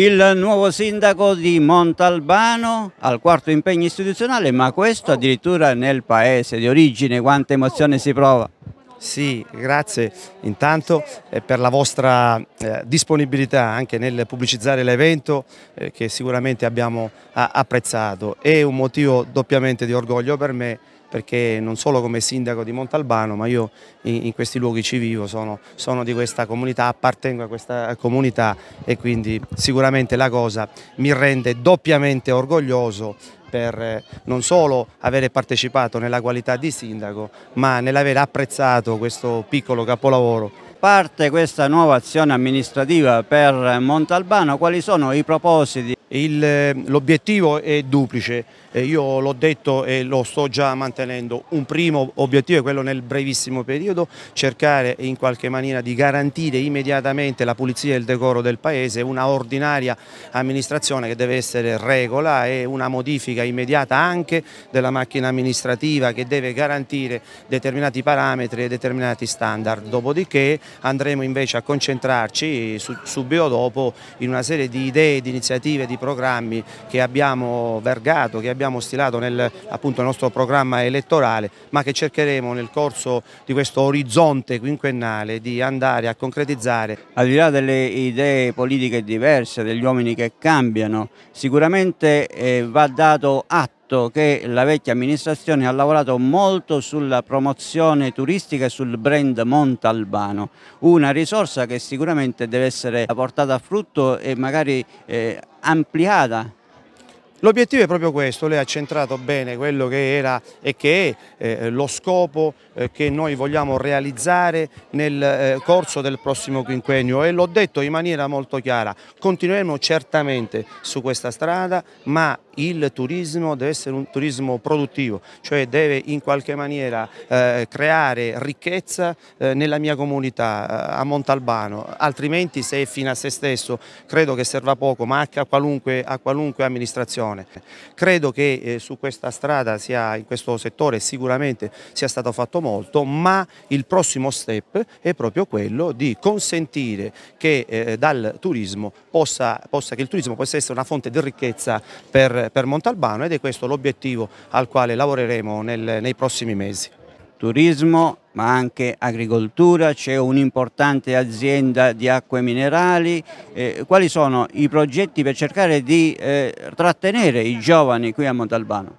il nuovo sindaco di Montalbano al quarto impegno istituzionale, ma questo addirittura nel paese di origine, quanta emozione si prova. Sì, grazie intanto eh, per la vostra eh, disponibilità anche nel pubblicizzare l'evento eh, che sicuramente abbiamo apprezzato. È un motivo doppiamente di orgoglio per me perché non solo come sindaco di Montalbano, ma io in, questi luoghi ci vivo, sono, sono di questa comunità, appartengo a questa comunità e quindi sicuramente la cosa mi rende doppiamente orgoglioso per eh, non solo avere partecipato nella qualità di sindaco, ma nell'aver apprezzato questo piccolo capolavoro parte questa nuova azione amministrativa per Montalbano, quali sono i propositi? Eh, l'obiettivo è duplice, eh, io l'ho detto e lo sto già mantenendo, un primo obiettivo è quello nel brevissimo periodo, cercare in qualche maniera di garantire immediatamente la pulizia e il decoro del Paese, una ordinaria amministrazione che deve essere regola e una modifica immediata anche della macchina amministrativa che deve garantire determinati parametri e determinati standard, dopodiché andremo invece a concentrarci subito dopo in una serie di idee, di iniziative, di programmi che abbiamo vergato, che abbiamo stilato nel, appunto, nel nostro programma elettorale, ma che cercheremo nel corso di questo orizzonte quinquennale di andare a concretizzare. Al di là delle idee politiche diverse, degli uomini che cambiano, sicuramente eh, va dato atto fatto che la vecchia amministrazione ha lavorato molto sulla promozione turistica e sul brand Montalbano, una risorsa che sicuramente deve essere portata a frutto e magari eh, ampliata L'obiettivo è proprio questo, lei ha centrato bene quello che era e che è eh, lo scopo eh, che noi vogliamo realizzare nel eh, corso del prossimo quinquennio e l'ho detto in maniera molto chiara, continueremo certamente su questa strada ma il turismo deve essere un turismo produttivo, cioè deve in qualche maniera eh, creare ricchezza eh, nella mia comunità, eh, a Montalbano, altrimenti se è fine a se stesso credo che serva poco, ma anche a qualunque, a qualunque amministrazione situazione. Credo che eh, su questa strada, sia in questo settore, sicuramente sia stato fatto molto, ma il prossimo step è proprio quello di consentire che, eh, dal turismo possa, possa, che il turismo possa essere una fonte di ricchezza per, per Montalbano ed è questo l'obiettivo al quale lavoreremo nel, nei prossimi mesi. Turismo ma anche agricoltura, c'è un'importante azienda di acque minerali. Eh, quali sono i progetti per cercare di eh, trattenere i giovani qui a Montalbano?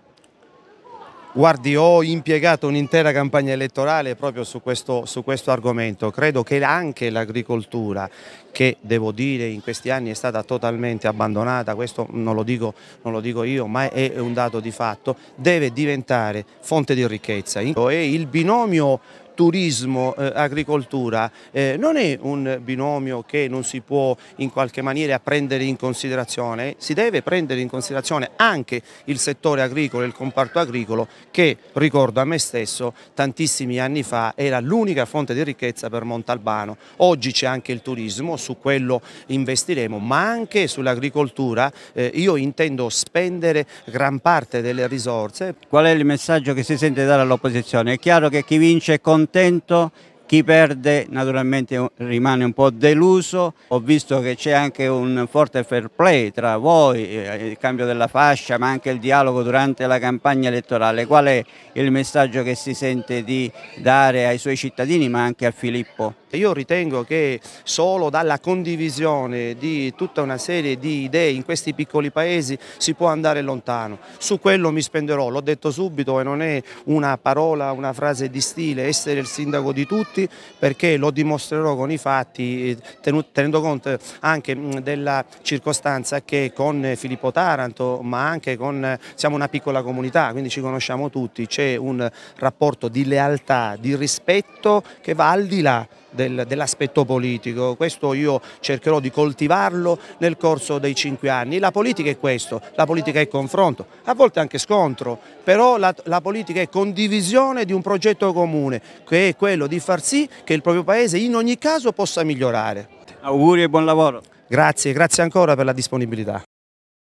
Guardi, ho impiegato un'intera campagna elettorale proprio su questo, su questo argomento. Credo che anche l'agricoltura, che devo dire in questi anni è stata totalmente abbandonata, questo non lo, dico, non lo dico, io, ma è un dato di fatto, deve diventare fonte di ricchezza. E il binomio turismo-agricoltura eh, eh, non è un binomio che non si può in qualche maniera prendere in considerazione, si deve prendere in considerazione anche il settore agricolo e il comparto agricolo che, ricordo a me stesso, tantissimi anni fa era l'unica fonte di ricchezza per Montalbano. Oggi c'è anche il turismo, su quello investiremo, ma anche sull'agricoltura eh, io intendo spendere gran parte delle risorse. Qual è il messaggio che si sente dare all'opposizione? È chiaro che chi vince contro contento chi perde naturalmente rimane un po' deluso, ho visto che c'è anche un forte fair play tra voi, eh, il cambio della fascia ma anche il dialogo durante la campagna elettorale. Qual è il messaggio che si sente di dare ai suoi cittadini ma anche a Filippo? Io ritengo che solo dalla condivisione di tutta una serie di idee in questi piccoli paesi si può andare lontano. Su quello mi spenderò, l'ho detto subito e non è una parola, una frase di stile, essere il sindaco di tutti tutti perché lo dimostrerò con i fatti eh, tenendo conto anche mm, della circostanza che con Filippo Taranto ma anche con siamo una piccola comunità quindi ci conosciamo tutti c'è un rapporto di lealtà di rispetto che va al di là del, dell'aspetto politico, questo io cercherò di coltivarlo nel corso dei cinque anni. La politica è questo, la politica è confronto, a volte anche scontro, però la, la politica è condivisione di un progetto comune che è quello di far sì che il proprio paese in ogni caso possa migliorare. Auguri e buon lavoro. Grazie, grazie ancora per la disponibilità.